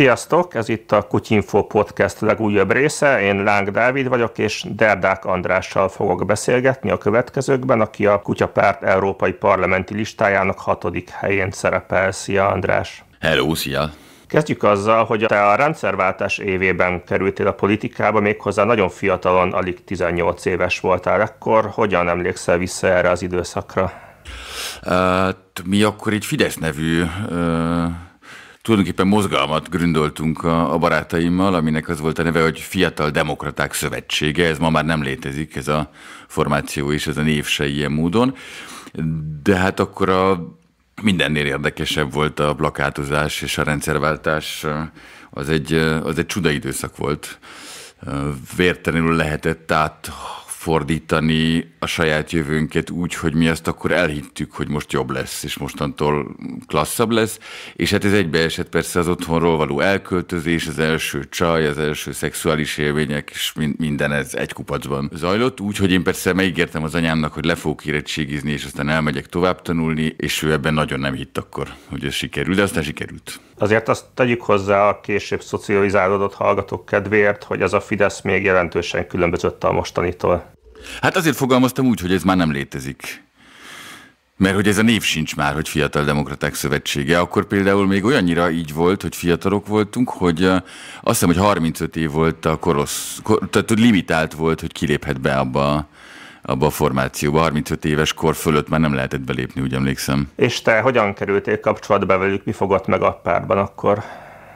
Sziasztok, ez itt a Kutyinfo Podcast legújabb része. Én Láng Dávid vagyok, és Derdák Andrással fogok beszélgetni a következőkben, aki a Kutyapárt Európai Parlamenti listájának hatodik helyén szerepel. Szia András! Hello, szia! Kezdjük azzal, hogy te a rendszerváltás évében kerültél a politikába, méghozzá nagyon fiatalon, alig 18 éves voltál ekkor. Hogyan emlékszel vissza erre az időszakra? Uh, mi akkor egy Fidesz nevű uh tulajdonképpen mozgalmat gründoltunk a, a barátaimmal, aminek az volt a neve, hogy Fiatal Demokraták Szövetsége, ez ma már nem létezik, ez a formáció és ez a név se ilyen módon, de hát akkor a mindennél érdekesebb volt a plakátozás és a rendszerváltás, az egy, az egy csuda időszak volt. Vértelenül lehetett át fordítani a saját jövőnket úgy, hogy mi azt akkor elhittük, hogy most jobb lesz, és mostantól klasszabb lesz, és hát ez egybeesett persze az otthonról való elköltözés, az első csaj, az első szexuális élmények, és minden ez egy kupacban zajlott, úgyhogy én persze megígértem az anyámnak, hogy le fogok érettségizni, és aztán elmegyek tovább tanulni, és ő ebben nagyon nem hitt akkor, hogy ez sikerül, de aztán sikerült. Azért azt tegyük hozzá a később szocializálódott hallgatók kedvéért, hogy ez a Fidesz még jelentősen különbözött a mostanitól. Hát azért fogalmaztam úgy, hogy ez már nem létezik. Mert hogy ez a név sincs már, hogy Fiatal Demokraták Szövetsége. Akkor például még olyannyira így volt, hogy fiatalok voltunk, hogy azt hiszem, hogy 35 év volt a korosz, kor, tehát limitált volt, hogy kiléphet be abba abba a formációba. 35 éves kor fölött már nem lehetett belépni, úgy emlékszem. És te hogyan kerültél kapcsolatba velük, mi fogott meg a párban akkor?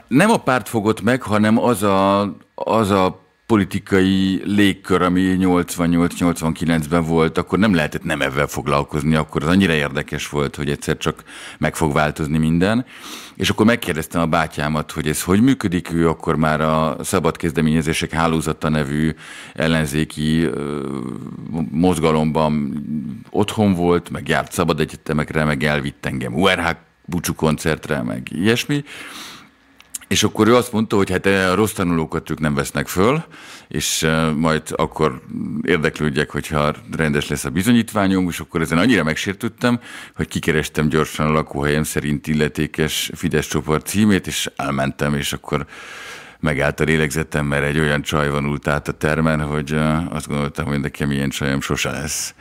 Nem a párt fogott meg, hanem az a, az a politikai légkör, ami 88-89-ben volt, akkor nem lehetett nem ebben foglalkozni, akkor az annyira érdekes volt, hogy egyszer csak meg fog változni minden. És akkor megkérdeztem a bátyámat, hogy ez hogy működik, ő akkor már a Szabad Kezdeményezések Hálózata nevű ellenzéki mozgalomban otthon volt, meg járt szabad egyetemekre, meg elvitt engem URH búcsú koncertre, meg ilyesmi. És akkor ő azt mondta, hogy hát a eh, rossz tanulókat ők nem vesznek föl, és eh, majd akkor érdeklődjek, hogyha rendes lesz a bizonyítványom, és akkor ezen annyira megsértődtem, hogy kikerestem gyorsan a lakóhelyem szerint illetékes Fidesz csoport címét, és elmentem, és akkor megállt a lélegzetem, mert egy olyan csaj vonult át a termen, hogy eh, azt gondoltam, hogy nekem ilyen csajom sose lesz.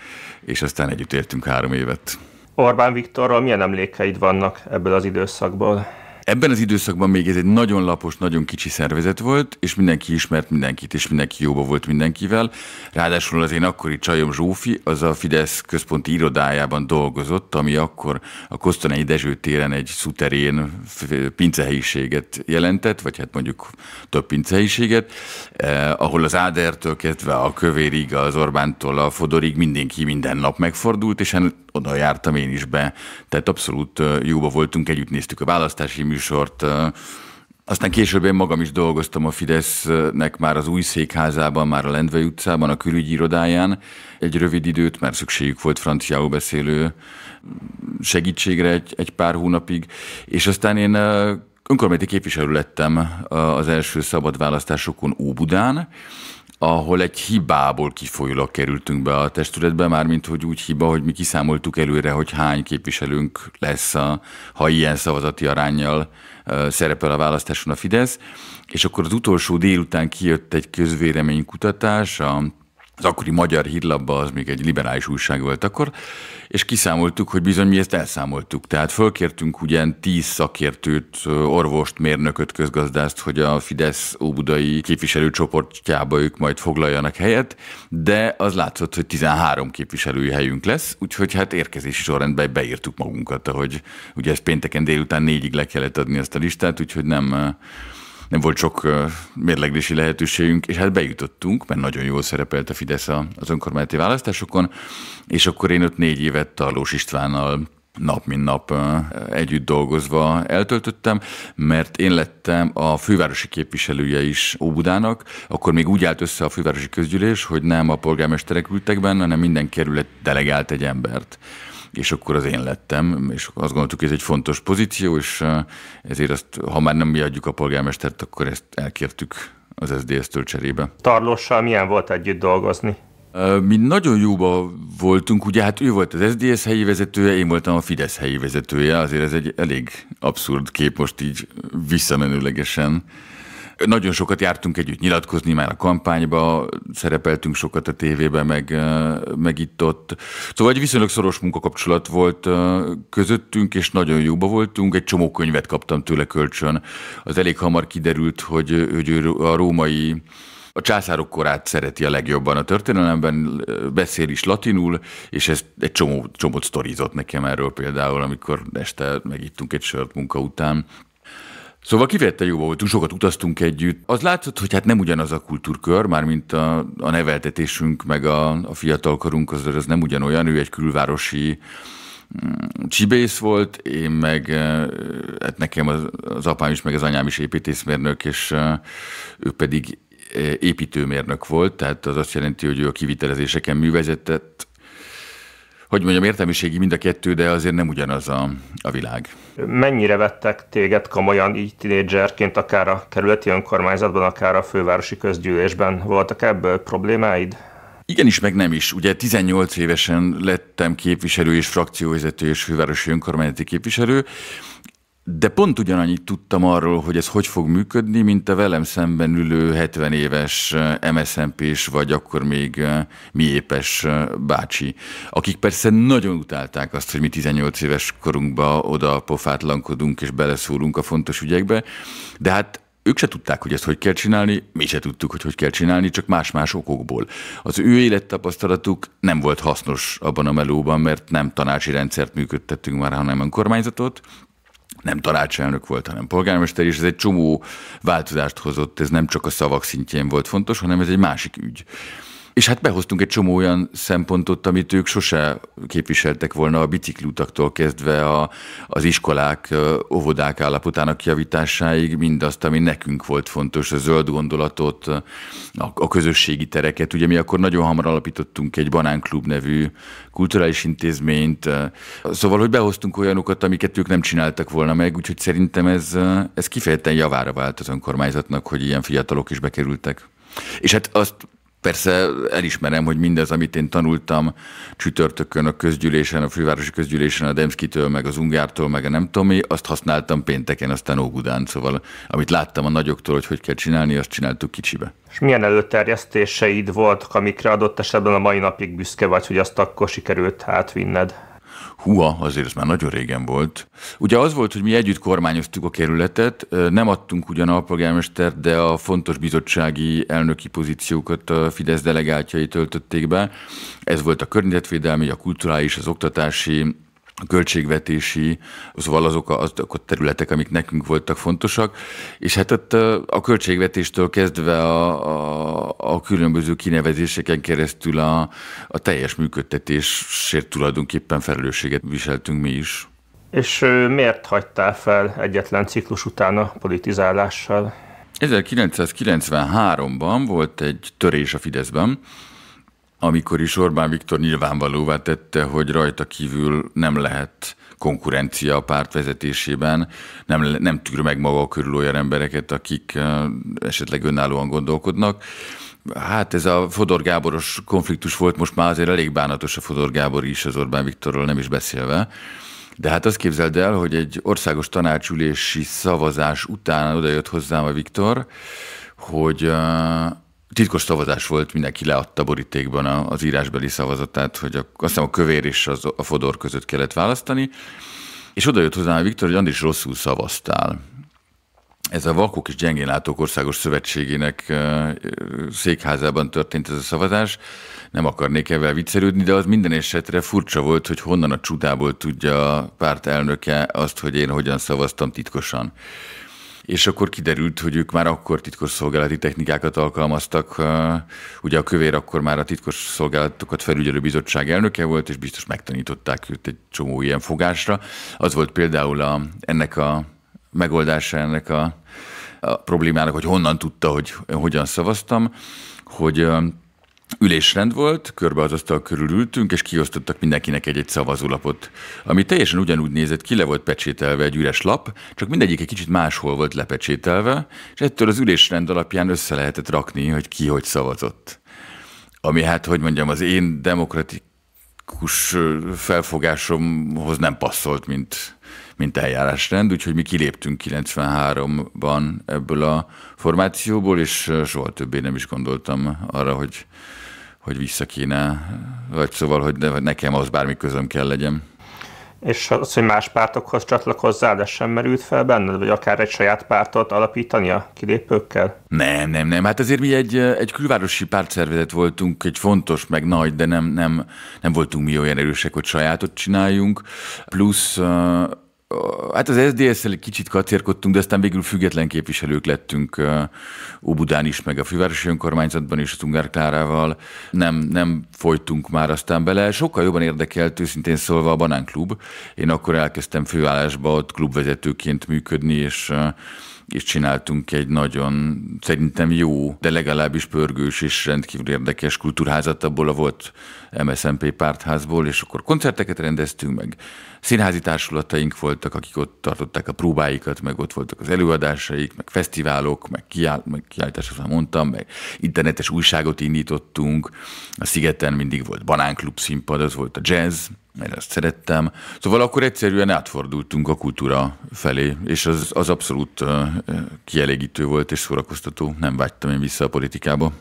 És aztán együtt éltünk három évet. Orbán Viktorról milyen emlékeid vannak ebből az időszakból? Ebben az időszakban még ez egy nagyon lapos, nagyon kicsi szervezet volt, és mindenki ismert mindenkit, és mindenki jóba volt mindenkivel. Ráadásul az én akkori csajom Zsófi, az a Fidesz központi irodájában dolgozott, ami akkor a Kosztonai Dezső téren egy szuterén pincehelyiséget jelentett, vagy hát mondjuk több pincehelyiséget, eh, ahol az Ádertől kezdve a Kövérig, az Orbántól a Fodorig mindenki minden nap megfordult, és hát oda jártam én is be. Tehát abszolút jóba voltunk, együtt néztük a választási műsort, aztán később én magam is dolgoztam a Fidesznek már az új székházában, már a Lendvei utcában, a külügyi irodáján egy rövid időt, mert szükségük volt franciául beszélő segítségre egy, egy pár hónapig, és aztán én önkormányzati képviselő lettem az első szabad választásokon Óbudán, ahol egy hibából kifolyólag kerültünk be a testületbe, mármint hogy úgy hiba, hogy mi kiszámoltuk előre, hogy hány képviselőnk lesz, a, ha ilyen szavazati arányjal szerepel a választáson a Fidesz. És akkor az utolsó délután kijött egy közvéleménykutatás, a az akkori magyar hírlapban, az még egy liberális újság volt akkor, és kiszámoltuk, hogy bizony mi ezt elszámoltuk. Tehát fölkértünk ugyan tíz szakértőt, orvost, mérnököt, közgazdást, hogy a Fidesz óbudai képviselőcsoportjába ők majd foglaljanak helyet, de az látszott, hogy 13 képviselői helyünk lesz, úgyhogy hát érkezési sorrendben beírtuk magunkat, hogy ugye ezt pénteken délután négyig le kellett adni ezt a listát, úgyhogy nem nem volt sok mérleglési lehetőségünk, és hát bejutottunk, mert nagyon jól szerepelt a Fidesz az önkormányzati választásokon, és akkor én ott négy évet Tarlós Istvánnal nap mint nap együtt dolgozva eltöltöttem, mert én lettem a fővárosi képviselője is Óbudának, akkor még úgy állt össze a fővárosi közgyűlés, hogy nem a polgármesterek ültek benne, hanem minden kerület delegált egy embert és akkor az én lettem, és azt gondoltuk, hogy ez egy fontos pozíció, és ezért azt, ha már nem mi adjuk a polgármestert, akkor ezt elkértük az SZDSZ-től cserébe. Tarlossal milyen volt együtt dolgozni? Mi nagyon jóba voltunk, ugye hát ő volt az SDS helyi vezetője, én voltam a Fidesz helyi vezetője, azért ez egy elég abszurd kép most így visszamenőlegesen nagyon sokat jártunk együtt nyilatkozni már a kampányba, szerepeltünk sokat a tévében, meg, meg itt-ott. Szóval egy viszonylag szoros munkakapcsolat volt közöttünk, és nagyon jóba voltunk. Egy csomó könyvet kaptam tőle kölcsön. Az elég hamar kiderült, hogy, hogy ő a római a császárok korát szereti a legjobban a történelemben, beszél is latinul, és ez egy csomó, csomót sztorizott nekem erről például, amikor este megittunk egy sört munka után. Szóval kifejezetten jó voltunk, sokat utaztunk együtt. Az látszott, hogy hát nem ugyanaz a kultúrkör, már mint a, a neveltetésünk, meg a, a fiatalkorunk, az, az nem ugyanolyan, ő egy külvárosi mm, csibész volt, én meg, e, hát nekem az, az apám is, meg az anyám is építészmérnök, és e, ő pedig e, építőmérnök volt, tehát az azt jelenti, hogy ő a kivitelezéseken művezetett, hogy mondjam, értelmiségi mind a kettő, de azért nem ugyanaz a, a világ. Mennyire vettek téged komolyan így tinédzserként, akár a kerületi önkormányzatban, akár a fővárosi közgyűlésben? Voltak ebből problémáid? Igen is, meg nem is. Ugye 18 évesen lettem képviselő és frakcióvezető és fővárosi önkormányzati képviselő, de pont ugyanannyit tudtam arról, hogy ez hogy fog működni, mint a velem szemben ülő 70 éves eh, MSMP s vagy akkor még eh, mi épes eh, bácsi, akik persze nagyon utálták azt, hogy mi 18 éves korunkba oda pofátlankodunk és beleszólunk a fontos ügyekbe, de hát ők se tudták, hogy ezt hogy kell csinálni, mi se tudtuk, hogy hogy kell csinálni, csak más-más okokból. Az ő élettapasztalatuk nem volt hasznos abban a melóban, mert nem tanácsi rendszert működtettünk már, hanem önkormányzatot, nem tanácselnök volt, hanem polgármester, és ez egy csomó változást hozott, ez nem csak a szavak szintjén volt fontos, hanem ez egy másik ügy. És hát behoztunk egy csomó olyan szempontot, amit ők sose képviseltek volna a bicikliutaktól kezdve a, az iskolák, óvodák állapotának javításáig, mindazt, ami nekünk volt fontos, a zöld gondolatot, a, a közösségi tereket. Ugye mi akkor nagyon hamar alapítottunk egy Banánklub nevű kulturális intézményt, szóval, hogy behoztunk olyanokat, amiket ők nem csináltak volna meg, úgyhogy szerintem ez, ez kifejezetten javára vált az önkormányzatnak, hogy ilyen fiatalok is bekerültek. És hát azt Persze elismerem, hogy mindez, amit én tanultam csütörtökön a közgyűlésen, a fővárosi közgyűlésen, a Demszkitől, meg az Ungártól, meg a nem tudom mi, azt használtam pénteken, aztán Ógudán, szóval amit láttam a nagyoktól, hogy hogy kell csinálni, azt csináltuk kicsibe. És milyen előterjesztéseid voltak, amikre adott esetben a mai napig büszke vagy, hogy azt akkor sikerült átvinned? Hua azért ez már nagyon régen volt. Ugye az volt, hogy mi együtt kormányoztuk a kerületet, nem adtunk ugyan polgármestert, de a fontos bizottsági elnöki pozíciókat a Fidesz delegáltjai töltötték be. Ez volt a környezetvédelmi, a kulturális, az oktatási, a költségvetési, szóval azok a, azok a területek, amik nekünk voltak fontosak, és hát ott a költségvetéstől kezdve a, a, a különböző kinevezéseken keresztül a, a teljes működtetésért tulajdonképpen felelősséget viseltünk mi is. És miért hagytál fel egyetlen ciklus után a politizálással? 1993-ban volt egy törés a Fideszben, amikor is Orbán Viktor nyilvánvalóvá tette, hogy rajta kívül nem lehet konkurencia a párt vezetésében, nem, nem tűr meg maga körül olyan embereket, akik esetleg önállóan gondolkodnak. Hát ez a Fodor Gáboros konfliktus volt, most már azért elég bánatos a Fodor Gábor is az Orbán Viktorról nem is beszélve. De hát azt képzeld el, hogy egy országos tanácsülési szavazás után odajött hozzám a Viktor, hogy titkos szavazás volt, mindenki leadta borítékban az írásbeli szavazatát, hogy a, azt hiszem a kövér és az, a fodor között kellett választani, és oda jött hozzám Viktor, hogy Andris rosszul szavaztál. Ez a Vakok és Látók Országos Szövetségének székházában történt ez a szavazás. Nem akarnék ebben viccelődni, de az minden esetre furcsa volt, hogy honnan a csudából tudja a párt elnöke azt, hogy én hogyan szavaztam titkosan és akkor kiderült, hogy ők már akkor titkosszolgálati technikákat alkalmaztak. Ugye a kövér akkor már a titkosszolgálatokat felügyelő bizottság elnöke volt, és biztos megtanították őt egy csomó ilyen fogásra. Az volt például a, ennek a megoldása ennek a, a problémának, hogy honnan tudta, hogy hogyan szavaztam, hogy ülésrend volt, körbe az asztal körül ültünk, és kiosztottak mindenkinek egy-egy szavazólapot, ami teljesen ugyanúgy nézett ki, le volt pecsételve egy üres lap, csak mindegyik egy kicsit máshol volt lepecsételve, és ettől az ülésrend alapján össze lehetett rakni, hogy ki hogy szavazott. Ami hát, hogy mondjam, az én demokratikus felfogásomhoz nem passzolt, mint, mint eljárásrend, úgyhogy mi kiléptünk 93-ban ebből a formációból, és soha többé nem is gondoltam arra, hogy hogy vissza kéne, vagy szóval, hogy nekem az bármi közöm kell legyen. És az, hogy más pártokhoz csatlakozzál, de sem merült fel benned, vagy akár egy saját pártot alapítani a kilépőkkel? Nem, nem, nem. Hát azért mi egy, egy külvárosi pártszervezet voltunk, egy fontos, meg nagy, de nem, nem, nem voltunk mi olyan erősek, hogy sajátot csináljunk. Plusz hát az SZDSZ-szel egy kicsit kacérkodtunk, de aztán végül független képviselők lettünk Óbudán is, meg a fővárosi önkormányzatban is, a Tungár Klárával. Nem, nem folytunk már aztán bele. Sokkal jobban érdekelt őszintén szólva a Banánklub. Én akkor elkezdtem főállásba ott klubvezetőként működni, és és csináltunk egy nagyon, szerintem jó, de legalábbis pörgős és rendkívül érdekes kultúrházat, abból a volt MSZMP pártházból, és akkor koncerteket rendeztünk, meg színházi társulataink voltak, akik ott tartották a próbáikat, meg ott voltak az előadásaik, meg fesztiválok, meg, kiáll, meg kiállítások, már mondtam, meg internetes újságot indítottunk, a Szigeten mindig volt banánklub színpad, az volt a jazz, én ezt szerettem. Szóval akkor egyszerűen átfordultunk a kultúra felé, és az, az abszolút kielégítő volt és szórakoztató. Nem vágytam én vissza a politikába.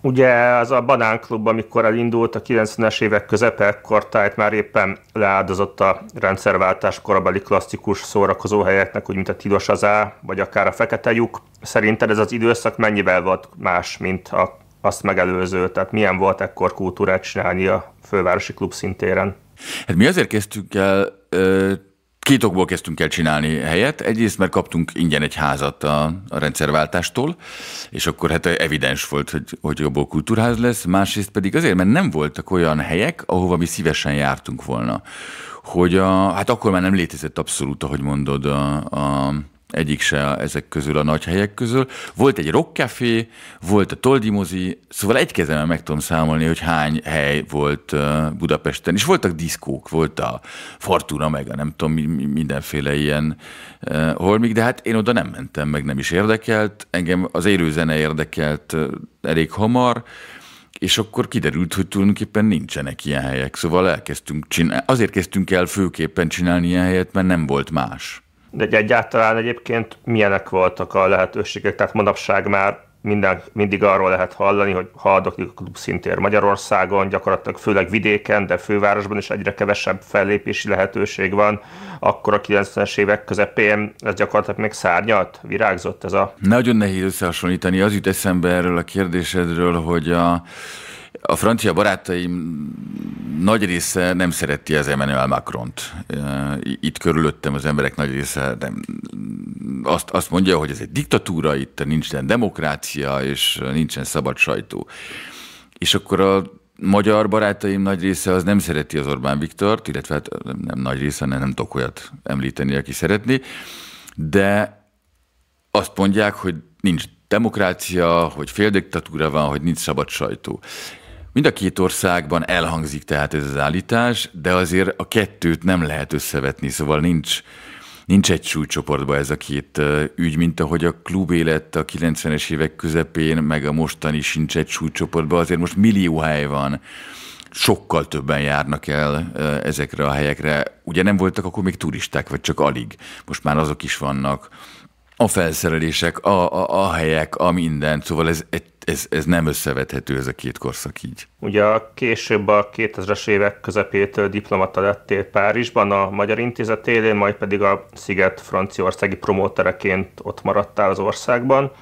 Ugye az a Banánklub, amikor elindult a 90-es évek akkor tehát már éppen leáldozott a rendszerváltás korabeli klasszikus szórakozó helyeknek, úgy mint a Tilos az vagy akár a Fekete Lyuk. Szerinted ez az időszak mennyivel volt más, mint a, azt megelőző? Tehát milyen volt ekkor kultúrát csinálni a fővárosi klub szintéren? Hát mi azért kezdtünk el, két okból kezdtünk el csinálni helyet. Egyrészt, mert kaptunk ingyen egy házat a, a rendszerváltástól, és akkor hát evidens volt, hogy, hogy a kultúrház lesz. Másrészt pedig azért, mert nem voltak olyan helyek, ahova mi szívesen jártunk volna. Hogy a, hát akkor már nem létezett abszolút, ahogy mondod, a, a egyik se ezek közül a nagy helyek közül. Volt egy rockcafé, volt a Toldimozi, szóval egy kezemben meg tudom számolni, hogy hány hely volt Budapesten, és voltak diszkók, volt a Fortuna, meg a nem tudom, mindenféle ilyen holmik, de hát én oda nem mentem, meg nem is érdekelt, engem az élőzene érdekelt elég hamar, és akkor kiderült, hogy tulajdonképpen nincsenek ilyen helyek, szóval elkezdtünk csinálni, azért kezdtünk el főképpen csinálni ilyen helyet, mert nem volt más. De egyáltalán egyébként milyenek voltak a lehetőségek? Tehát manapság már minden, mindig arról lehet hallani, hogy haldoklik a klub szintér Magyarországon, gyakorlatilag főleg vidéken, de fővárosban is egyre kevesebb fellépési lehetőség van. Akkor a 90-es évek közepén ez gyakorlatilag még szárnyalt, virágzott ez a... Nagyon nehéz összehasonlítani. Az jut eszembe erről a kérdésedről, hogy a a francia barátaim nagy része nem szereti az Emmanuel Macron-t. Itt körülöttem az emberek nagy része nem, azt, azt mondja, hogy ez egy diktatúra, itt nincsen demokrácia, és nincsen szabad sajtó. És akkor a magyar barátaim nagy része az nem szereti az Orbán Viktort, illetve hát nem nagy része, nem, nem tudok olyat említeni, aki szeretni, de azt mondják, hogy nincs demokrácia, hogy féldiktatúra van, hogy nincs szabad sajtó. Mind a két országban elhangzik tehát ez az állítás, de azért a kettőt nem lehet összevetni, szóval nincs, nincs egy súlycsoportban ez a két ügy, mint ahogy a klubélet a 90-es évek közepén, meg a mostani sincs egy súlycsoportban, azért most millió hely van, sokkal többen járnak el ezekre a helyekre. Ugye nem voltak akkor még turisták, vagy csak alig. Most már azok is vannak a felszerelések, a, a, a helyek, a minden, szóval ez, ez, ez nem összevethető ez a két korszak így. Ugye később a 2000-es évek közepétől diplomata lettél Párizsban a Magyar Intézet élén, majd pedig a Sziget franciaországi promótereként ott maradtál az országban.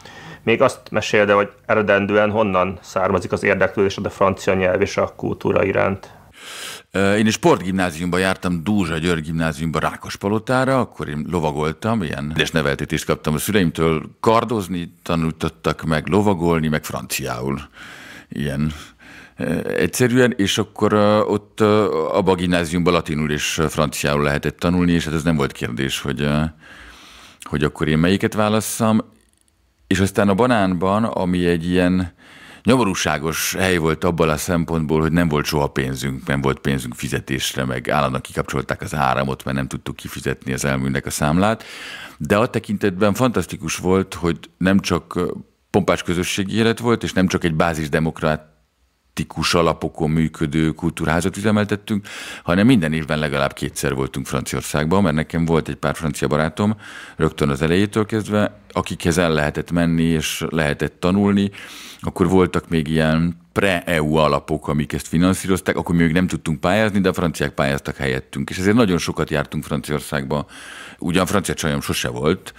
Még azt mesélde, hogy eredendően honnan származik az érdeklődésed a francia nyelv és a kultúra iránt. Én is sportgimnáziumban jártam, Dúzsa György gimnáziumban Rákospalotára, akkor én lovagoltam, ilyen és is kaptam a szüleimtől. Kardozni tanultattak meg, lovagolni, meg franciául. Ilyen egyszerűen, és akkor ott a gimnáziumban latinul és franciául lehetett tanulni, és hát ez nem volt kérdés, hogy, hogy akkor én melyiket válasszam. És aztán a banánban, ami egy ilyen nyomorúságos hely volt abban a szempontból, hogy nem volt soha pénzünk, nem volt pénzünk fizetésre, meg állandóan kikapcsolták az áramot, mert nem tudtuk kifizetni az elműnek a számlát. De a tekintetben fantasztikus volt, hogy nem csak pompás közösségi élet volt, és nem csak egy bázisdemokrát atikus alapokon működő kultúrházat üzemeltettünk, hanem minden évben legalább kétszer voltunk Franciaországban, mert nekem volt egy pár francia barátom rögtön az elejétől kezdve, akikhez el lehetett menni és lehetett tanulni, akkor voltak még ilyen pre-EU alapok, amik ezt finanszírozták, akkor még nem tudtunk pályázni, de a franciák pályáztak helyettünk, és ezért nagyon sokat jártunk Franciaországba. Ugyan francia csajom sose volt,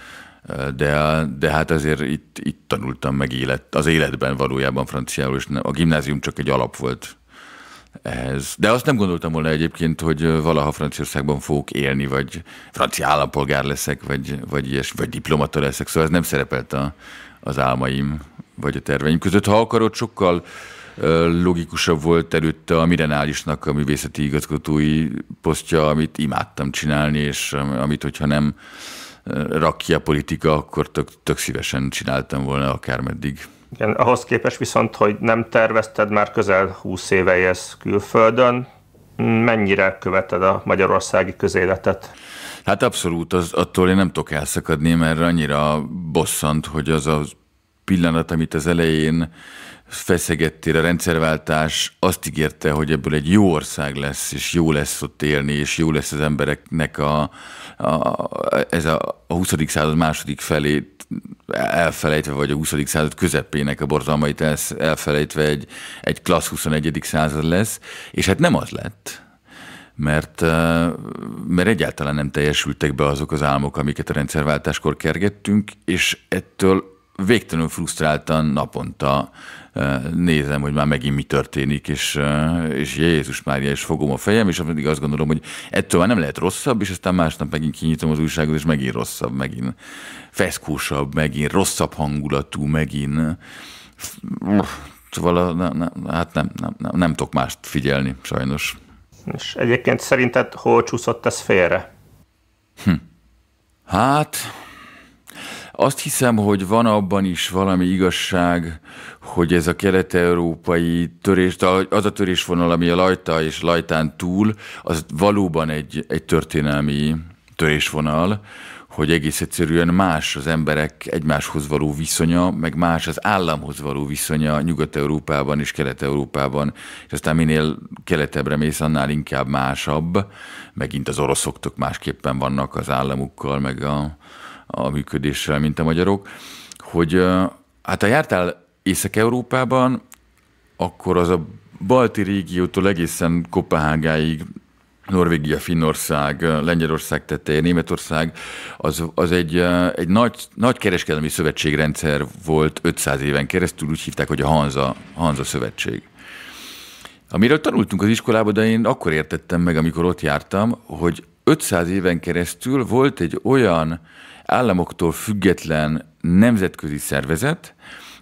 de, de hát azért itt, itt tanultam meg élet, az életben valójában franciául, és a gimnázium csak egy alap volt ehhez. De azt nem gondoltam volna egyébként, hogy valaha Franciaországban fogok élni, vagy francia állampolgár leszek, vagy, vagy ilyes, vagy diplomata leszek, szóval ez nem szerepelt a, az álmaim, vagy a terveim között. Ha akarod, sokkal logikusabb volt előtte a Álisnak a művészeti igazgatói posztja, amit imádtam csinálni, és amit, hogyha nem rak ki a politika, akkor tök, tök szívesen csináltam volna akármeddig. Igen, ahhoz képest viszont, hogy nem tervezted már közel 20 éve ez külföldön, mennyire követed a magyarországi közéletet? Hát abszolút, az, attól én nem tudok elszakadni, mert annyira bosszant, hogy az a pillanat, amit az elején feszegettél a rendszerváltás, azt ígérte, hogy ebből egy jó ország lesz, és jó lesz ott élni, és jó lesz az embereknek a, a ez a, a 20. század második felét elfelejtve, vagy a 20. század közepének a borzalmait elfelejtve egy, egy klassz 21. század lesz, és hát nem az lett mert, mert egyáltalán nem teljesültek be azok az álmok, amiket a rendszerváltáskor kergettünk, és ettől végtelenül frusztráltan naponta nézem, hogy már megint mi történik, és, és Jézus Mária, és fogom a fejem, és mindig azt gondolom, hogy ettől már nem lehet rosszabb, és aztán másnap megint kinyitom az újságot, és megint rosszabb, megint feszkósabb, megint rosszabb hangulatú, megint... Szóval a, na, na, hát nem, nem, nem, nem tudok mást figyelni, sajnos. És egyébként szerinted hol csúszott ez félre? Hm. Hát, azt hiszem, hogy van abban is valami igazság, hogy ez a kelet-európai törés, az a törésvonal, ami a Lajta és Lajtán túl, az valóban egy, egy történelmi törésvonal, hogy egész egyszerűen más az emberek egymáshoz való viszonya, meg más az államhoz való viszonya Nyugat-Európában és Kelet-Európában, és aztán minél keletebbre mész, annál inkább másabb. Megint az oroszok tök másképpen vannak az államukkal, meg a a működéssel, mint a magyarok, hogy hát ha jártál Észak-Európában, akkor az a balti régiótól egészen Kopenhágáig, Norvégia, Finnország, Lengyelország tetején, Németország, az, az egy, egy nagy, nagy kereskedelmi szövetségrendszer volt 500 éven keresztül, úgy hívták, hogy a Hanza, Hanza Szövetség. Amiről tanultunk az iskolában, de én akkor értettem meg, amikor ott jártam, hogy 500 éven keresztül volt egy olyan államoktól független nemzetközi szervezet,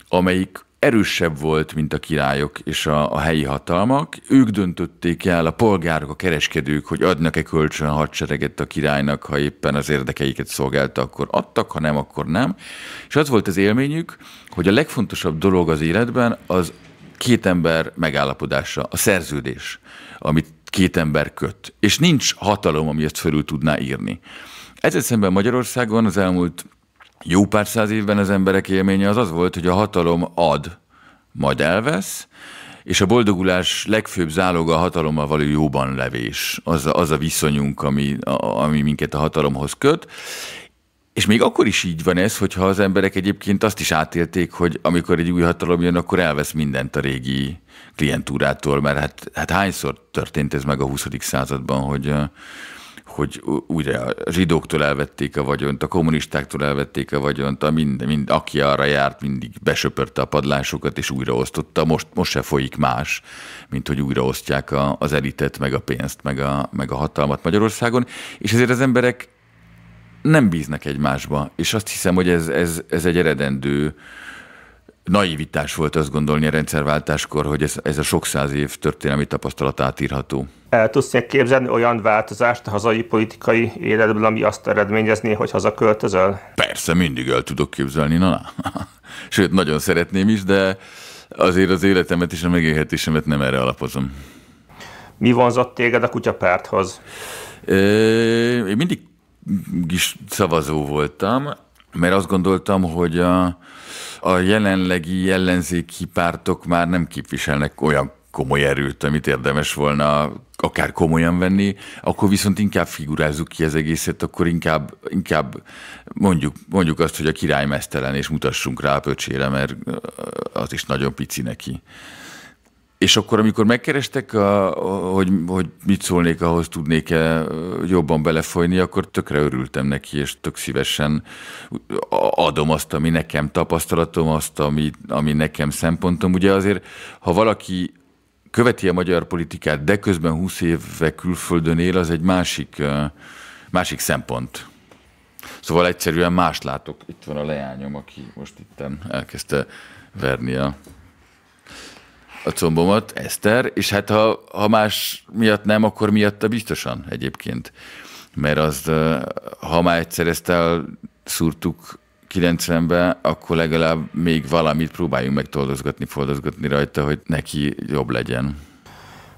amelyik erősebb volt, mint a királyok és a, a helyi hatalmak. Ők döntötték el, a polgárok, a kereskedők, hogy adnak-e kölcsön hadsereget a királynak, ha éppen az érdekeiket szolgálta, akkor adtak, ha nem, akkor nem. És az volt az élményük, hogy a legfontosabb dolog az életben az két ember megállapodása, a szerződés, amit két ember köt. És nincs hatalom, ami ezt felül tudná írni. Ezzel szemben Magyarországon az elmúlt jó pár száz évben az emberek élménye az az volt, hogy a hatalom ad, majd elvesz, és a boldogulás legfőbb záloga a hatalommal való jóban levés. Az a, az a viszonyunk, ami, a, ami minket a hatalomhoz köt. És még akkor is így van ez, hogyha az emberek egyébként azt is átélték, hogy amikor egy új hatalom jön, akkor elvesz mindent a régi klientúrától, mert hát, hát hányszor történt ez meg a 20. században, hogy hogy újra a zsidóktól elvették a vagyont, a kommunistáktól elvették a vagyont, a mind, mind, aki arra járt, mindig besöpörte a padlásokat és újraosztotta. Most, most se folyik más, mint hogy újraosztják a, az elitet, meg a pénzt, meg a, meg a hatalmat Magyarországon. És ezért az emberek nem bíznak egymásba, és azt hiszem, hogy ez, ez, ez egy eredendő naivitás volt azt gondolni a rendszerváltáskor, hogy ez, ez a sok száz év történelmi tapasztalat átírható. El tudsz képzelni olyan változást a hazai politikai életből, ami azt eredményezné, hogy hazaköltözöl? Persze, mindig el tudok képzelni, na, na. Sőt, nagyon szeretném is, de azért az életemet és a megélhetésemet nem erre alapozom. Mi vonzott téged a kutyapárthoz? Én mindig is szavazó voltam, mert azt gondoltam, hogy a, a jelenlegi ellenzéki pártok már nem képviselnek olyan komoly erőt, amit érdemes volna akár komolyan venni, akkor viszont inkább figurázzuk ki az egészet, akkor inkább, inkább mondjuk, mondjuk azt, hogy a király mesztelen, és mutassunk rá a pöcsére, mert az is nagyon pici neki. És akkor, amikor megkerestek, a, a, hogy, hogy mit szólnék ahhoz, tudnék-e jobban belefolyni, akkor tökre örültem neki, és tök szívesen adom azt, ami nekem tapasztalatom, azt, ami, ami nekem szempontom. Ugye azért, ha valaki követi a magyar politikát, de közben 20 éve külföldön él, az egy másik, másik szempont. Szóval egyszerűen más látok. Itt van a leányom, aki most itt elkezdte verni a a combomat, Eszter, és hát ha, ha más miatt nem, akkor miatta biztosan egyébként. Mert az, ha már egyszer ezt elszúrtuk 90-ben, akkor legalább még valamit próbáljunk meg toldozgatni, foldozgatni rajta, hogy neki jobb legyen.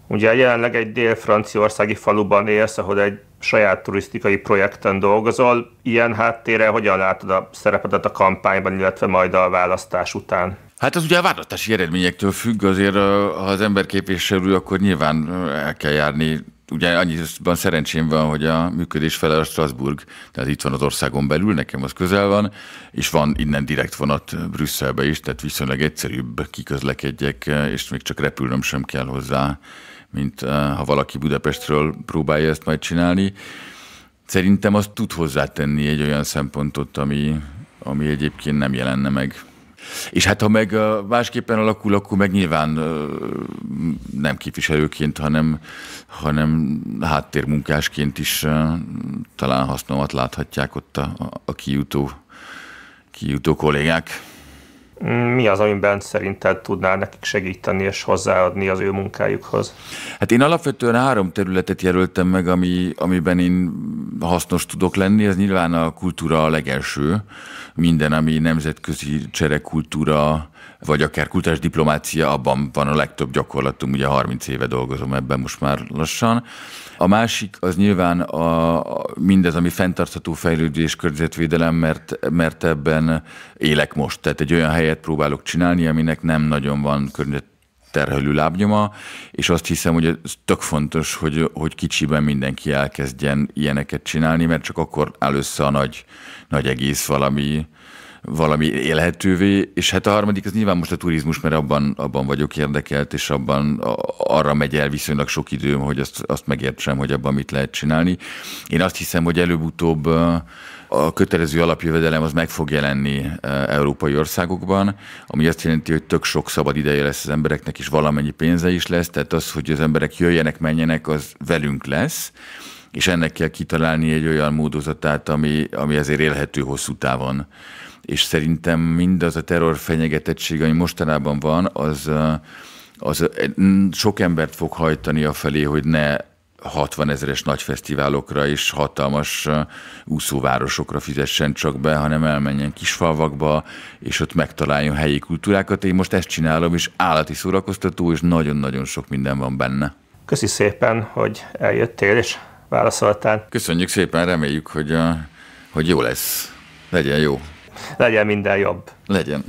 Ugye jelenleg egy dél-franciaországi faluban élsz, ahol egy saját turisztikai projekten dolgozol. Ilyen háttérre hogyan látod a szerepedet a kampányban, illetve majd a választás után? Hát az ugye a váratási eredményektől függ, azért ha az ember képviselő, akkor nyilván el kell járni ugye annyiban szerencsém van, hogy a működés fele a Strasbourg, tehát itt van az országon belül, nekem az közel van, és van innen direkt vonat Brüsszelbe is, tehát viszonylag egyszerűbb kiközlekedjek, és még csak repülnöm sem kell hozzá, mint ha valaki Budapestről próbálja ezt majd csinálni. Szerintem azt tud hozzátenni egy olyan szempontot, ami, ami egyébként nem jelenne meg. És hát ha meg másképpen alakul, akkor meg nyilván nem képviselőként, hanem, hanem háttérmunkásként is talán hasznomat láthatják ott a, a kijutó, kijutó kollégák mi az, amiben szerinted tudnál nekik segíteni és hozzáadni az ő munkájukhoz? Hát én alapvetően három területet jelöltem meg, ami, amiben én hasznos tudok lenni. Ez nyilván a kultúra a legelső, minden, ami nemzetközi cserekultúra, vagy akár kultúrás diplomácia, abban van a legtöbb gyakorlatunk, ugye 30 éve dolgozom ebben most már lassan. A másik az nyilván a, a mindez, ami fenntartható fejlődés, környezetvédelem, mert, mert ebben élek most. Tehát egy olyan helyet próbálok csinálni, aminek nem nagyon van környezet terhelő lábnyoma, és azt hiszem, hogy ez tök fontos, hogy, hogy kicsiben mindenki elkezdjen ilyeneket csinálni, mert csak akkor áll össze a nagy, nagy egész valami, valami élhetővé, és hát a harmadik az nyilván most a turizmus, mert abban, abban vagyok érdekelt, és abban arra megy el viszonylag sok időm, hogy azt, azt megértsem, hogy abban mit lehet csinálni. Én azt hiszem, hogy előbb-utóbb a kötelező alapjövedelem az meg fog jelenni európai országokban, ami azt jelenti, hogy tök sok szabad ideje lesz az embereknek, és valamennyi pénze is lesz, tehát az, hogy az emberek jöjjenek, menjenek, az velünk lesz és ennek kell kitalálni egy olyan módozatát, ami, ami ezért élhető hosszú távon és szerintem mindaz a terror fenyegetettség, ami mostanában van, az, az sok embert fog hajtani a felé, hogy ne 60 ezeres nagy fesztiválokra és hatalmas úszóvárosokra fizessen csak be, hanem elmenjen kisfalvakba, és ott megtaláljon helyi kultúrákat. Én most ezt csinálom, és állati szórakoztató, és nagyon-nagyon sok minden van benne. Köszi szépen, hogy eljöttél, és válaszoltál. Köszönjük szépen, reméljük, hogy, hogy jó lesz. Legyen jó. Legyen minden jobb. Legyen.